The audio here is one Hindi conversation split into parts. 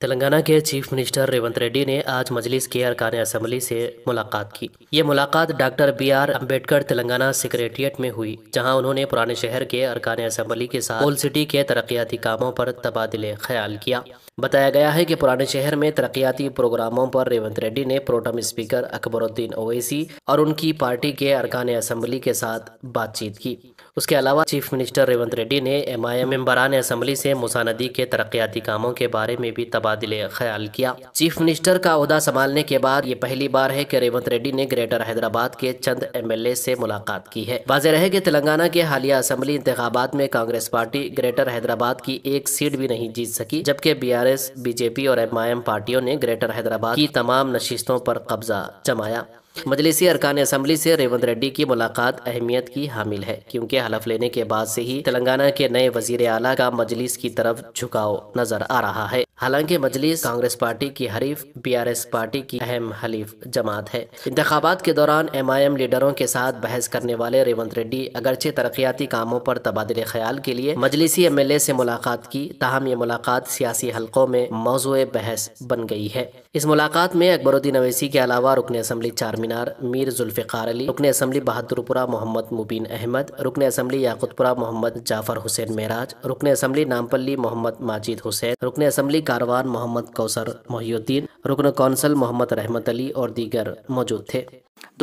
तेलंगाना के चीफ मिनिस्टर रेवंत रेड्डी ने आज मजलिस के अरकान असम्बली से मुलाकात की ये मुलाकात doctor B R Ambedkar Telangana secretariat में हुई जहां उन्होंने पुराने शहर के अरकान असम्बली के साथ ओल्ड सिटी के तरक्याती कामों पर तबादले ख्याल किया बताया गया है कि पुराने शहर में तरक्याती प्रोग्रामों पर रेवंत रेड्डी ने प्रोटम स्पीकर अकबरुद्दीन ओवैसी और उनकी पार्टी के अरकान असम्बली के साथ बातचीत की उसके अलावा चीफ मिनिस्टर रेवंत रेड्डी ने एम आई एम मेम्बरान असम्बली से मुसानदी के तरक्याती कामों के बारे में भी तबादला तबादले ख्याल किया चीफ मिनिस्टर का अहदा संभालने के बाद ये पहली बार है कि रेवंत रेड्डी ने ग्रेटर हैदराबाद के चंद एमएलए से मुलाकात की है वाजह रहे कि तेलंगाना के हालिया असम्बली इंतबात में कांग्रेस पार्टी ग्रेटर हैदराबाद की एक सीट भी नहीं जीत सकी जबकि एस बीजेपी और एम पार्टियों ने ग्रेटर हैदराबाद की तमाम नशिस्तों पर कब्जा जमाया मजलिसी अरकान असम्बली से रेवंत रेड्डी की मुलाकात अहमियत की हामिल है क्योंकि हलफ लेने के बाद से ही तेलंगाना के नए वजीर आला का मजलिस की तरफ झुकाव नजर आ रहा है हालांकि मजलिस कांग्रेस पार्टी की हरीफ बीआरएस पार्टी की अहम हलीफ जमात है इंतबात के दौरान एमआईएम लीडरों के साथ बहस करने वाले रेवंत रेड्डी अगरचे तरक्याती कामों पर तबादले ख्याल के लिए मजलिसी एमएलए से मुलाकात की तहम ये मुलाकात सियासी हलकों में मौजू बहस बन गई है इस मुलाकात में अकबरुद्दीन अवैसी के अलावा रुकन असम्बली चार मीनार मीर जुल्फ़ार अली रुकन असम्बली बहादुरपुरा मोहम्मद मुबीन अहमद रुकन असम्बली याकुतपुरा मोहम्मद जाफर हुसैन महराज रुकन असम्बली नामपल्ली मोहम्मद माजिद हुसैन रुकन असम्बली कारवान मोहम्मद कौसर मोहिउद्दीन रुकन कौंसल मोहम्मद रहमत अली और दीगर मौजूद थे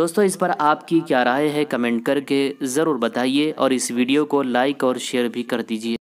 दोस्तों इस पर आपकी क्या राय है कमेंट करके ज़रूर बताइए और इस वीडियो को लाइक और शेयर भी कर दीजिए